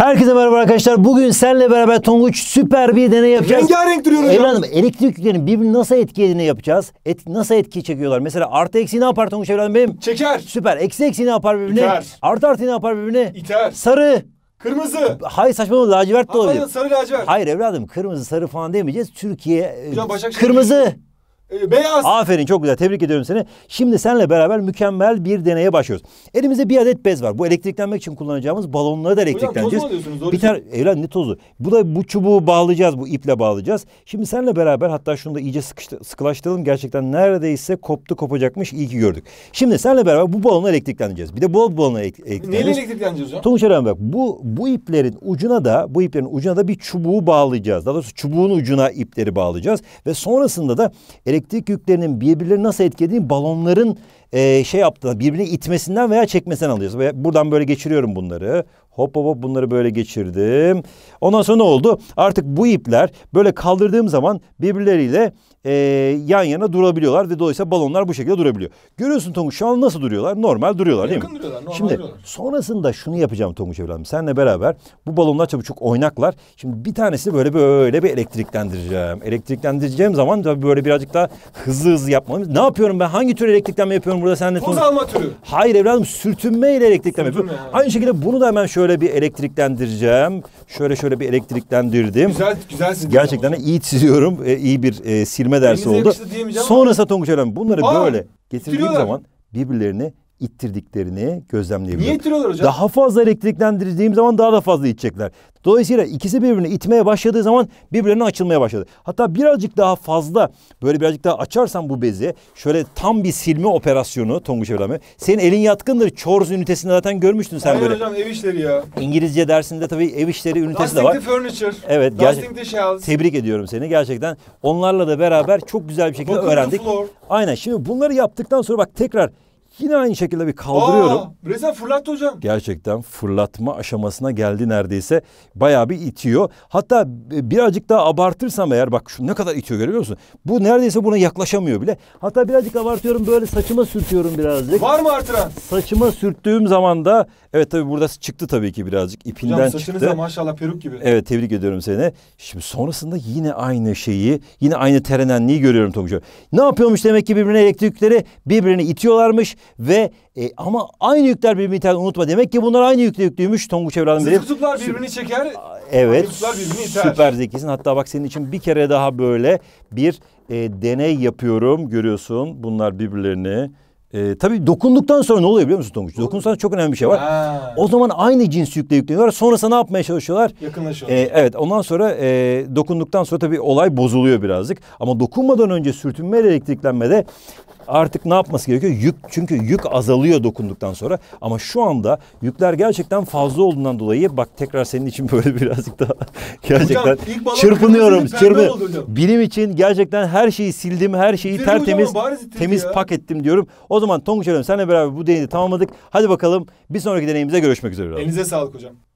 Herkese merhaba arkadaşlar. Bugün senle beraber Tonguç süper bir deney yapacağız. Rengarenk duruyor hocam. Evladım elektrik yüklerinin birbirini nasıl etkilediğini yapacağız? Et, nasıl etki çekiyorlar? Mesela artı eksi ne yapar Tonguç evladım benim? Çeker. Süper. Eksi eksi ne yapar birbirine? İter. Artı artı ne yapar birbirine? İter. Sarı. Kırmızı. Hayır saçmalama lacivert de olabilir. Hayır sarı lacivert. Hayır evladım kırmızı sarı falan demeyeceğiz. Türkiye e, Hocam, kırmızı. Düştü. Ee, beyaz. Aferin çok güzel tebrik ediyorum seni. Şimdi senle beraber mükemmel bir deneye başlıyoruz. Elimizde bir adet bez var. Bu elektriklenmek için kullanacağımız balonları da elektrikleneceğiz. Hocam toz mu alıyorsunuz? Biter, evlen ne tozu? Bu da bu çubuğu bağlayacağız, bu iple bağlayacağız. Şimdi senle beraber hatta şunu da iyice sıkıştı, sıkılaştıralım. Gerçekten neredeyse koptu kopacakmış. iyi ki gördük. Şimdi senle beraber bu balonu elektrikleneceğiz. Bir de bu balonu elektrikleneceğiz. Neyle elektrikleneceğiz hocam? Tunç Eren bak bu, bu iplerin ucuna da bu iplerin ucuna da bir çubuğu bağlayacağız. Daha doğrusu çubuğun ucuna ipleri bağlayacağız. Ve sonrasında da elektrik elektrik yüklerinin birbirlerini nasıl etkilediğini balonların e, şey yaptığı, birbirini itmesinden veya çekmesinden alıyoruz. Ve Buradan böyle geçiriyorum bunları. Hop hop hop bunları böyle geçirdim. Ondan sonra ne oldu? Artık bu ipler böyle kaldırdığım zaman birbirleriyle e, yan yana durabiliyorlar ve dolayısıyla balonlar bu şekilde durabiliyor. Görüyorsun Tonguç şu an nasıl duruyorlar? Normal duruyorlar değil Yakın mi? duruyorlar, normal Şimdi duruyorlar. sonrasında şunu yapacağım Tonguç evladım. Seninle beraber bu balonlar çabucak oynaklar. Şimdi bir tanesini böyle böyle bir elektriklendireceğim. Elektriklendireceğim zaman tabii böyle birazcık daha hızlı hızlı yapmamız. Ne yapıyorum ben? Hangi tür elektriklenme yapıyorum burada seninle? Toz Tonguç? alma türü. Hayır evladım sürtünme ile elektriklenme Sürtünme yapıyorum. yani. Aynı şekilde bunu da hemen şöyle şöyle bir elektriklendireceğim. Şöyle şöyle bir elektriklendirdim. Güzel, güzel çizdim. Gerçekten iyi çiziyorum. E, iyi bir e, silme dersi Elinize oldu. Sonra Satonguç Ölen bunları Aa, böyle getirdiğim zaman birbirlerini ittirdiklerini gözlemleyebiliyoruz. Niye ittiriyorlar hocam? Daha fazla elektriklendirdiğim zaman daha da fazla itecekler. Dolayısıyla ikisi birbirini itmeye başladığı zaman birbirlerine açılmaya başladı. Hatta birazcık daha fazla böyle birazcık daha açarsan bu bezi şöyle tam bir silme operasyonu Tonguç Evren Senin elin yatkındır. Chores ünitesinde zaten görmüştün sen Aynen böyle. hocam ev işleri ya. İngilizce dersinde tabii ev işleri ünitesi de var. Dusting the furniture. Evet. Dusting the shelves. Tebrik ediyorum seni gerçekten. Onlarla da beraber çok güzel bir şekilde Bakın öğrendik. Aynen şimdi bunları yaptıktan sonra bak tekrar Yine aynı şekilde bir kaldırıyorum. Aa, resmen fırlattı hocam. Gerçekten fırlatma aşamasına geldi neredeyse. Bayağı bir itiyor. Hatta birazcık daha abartırsam eğer bak şu ne kadar itiyor görüyor musun? Bu neredeyse buna yaklaşamıyor bile. Hatta birazcık abartıyorum böyle saçıma sürtüyorum birazcık. Var mı artıran? Saçıma sürttüğüm zaman da evet tabii burada çıktı tabii ki birazcık ipinden hocam, çıktı. Saçınız da maşallah peruk gibi. Evet tebrik ediyorum seni. Şimdi sonrasında yine aynı şeyi yine aynı terenenliği görüyorum Tonguç. Ne yapıyormuş demek ki birbirine elektrikleri birbirini itiyorlarmış ve e, ama aynı yükler birbirini iter unutma. Demek ki bunlar aynı yükle yüklüymüş Tonguç evladım. Zıt kutuplar birbirini çeker. Evet. Birbirini iter. Süper zekisin. Hatta bak senin için bir kere daha böyle bir e, deney yapıyorum. Görüyorsun bunlar birbirlerini. E, tabii dokunduktan sonra ne oluyor biliyor musun Tonguç? Dokunsan çok önemli bir şey var. Ha. O zaman aynı cins yükle yükleniyorlar. Sonrasında ne yapmaya çalışıyorlar? Yakınlaşıyorlar. E, evet ondan sonra e, dokunduktan sonra tabii olay bozuluyor birazcık. Ama dokunmadan önce sürtünme elektriklenmede artık ne yapması gerekiyor? Yük çünkü yük azalıyor dokunduktan sonra ama şu anda yükler gerçekten fazla olduğundan dolayı bak tekrar senin için böyle birazcık daha gerçekten hocam, çırpınıyorum. Çırpı. Bilim için gerçekten her şeyi sildim, her şeyi Bitirin tertemiz hocam, temiz ya. pak ettim diyorum. O zaman Tonguç Hocam senle beraber bu deneyi tamamladık. Hadi bakalım bir sonraki deneyimize görüşmek üzere. Elinize sağlık hocam.